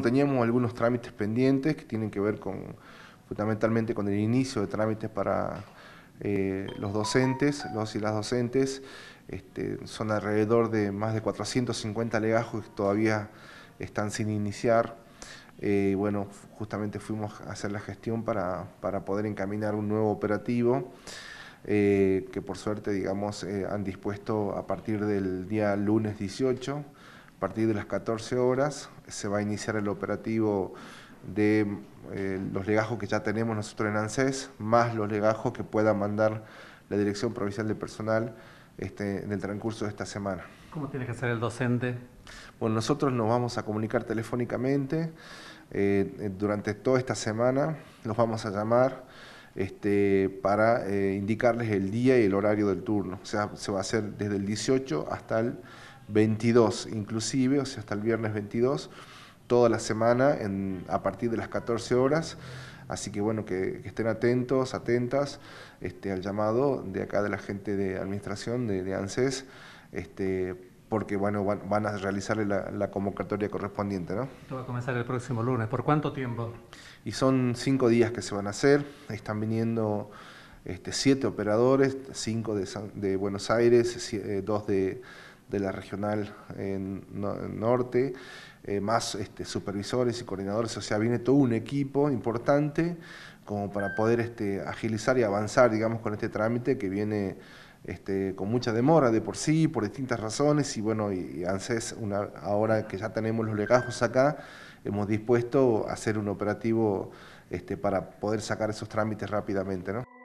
Teníamos algunos trámites pendientes que tienen que ver con, fundamentalmente con el inicio de trámites para eh, los docentes, los y las docentes. Este, son alrededor de más de 450 legajos que todavía están sin iniciar. Eh, bueno, justamente fuimos a hacer la gestión para, poder encaminar un nuevo operativo eh, que por suerte, digamos, han dispuesto a partir del día lunes 18 a partir de las 14 horas se va a iniciar el operativo de eh, los legajos que ya tenemos nosotros en ANSES, más los legajos que pueda mandar la Dirección Provincial de Personal este, en el transcurso de esta semana. ¿Cómo tiene que ser el docente? Bueno, nosotros nos vamos a comunicar telefónicamente eh, durante toda esta semana, nos vamos a llamar. Este, para eh, indicarles el día y el horario del turno. O sea, se va a hacer desde el 18 hasta el 22 inclusive, o sea, hasta el viernes 22, toda la semana a partir de las 14 horas. Así que bueno, que, estén atentos, atentas este, al llamado de acá de la gente de administración de, ANSES este, porque bueno, van, a realizarle la, convocatoria correspondiente. ¿no? Esto va a comenzar el próximo lunes. ¿Por cuánto tiempo? Y son cinco días que se van a hacer. Están viniendo este, siete operadores, cinco de, Buenos Aires, eh, dos de, la regional norte, eh, más este, supervisores y coordinadores. O sea, viene todo un equipo importante como para poder este, agilizar y avanzar, digamos, con este trámite que viene este, con mucha demora de por sí, por distintas razones, y bueno, y, ANSES, una, ahora que ya tenemos los legajos acá, hemos dispuesto a hacer un operativo este, para poder sacar esos trámites rápidamente. ¿no?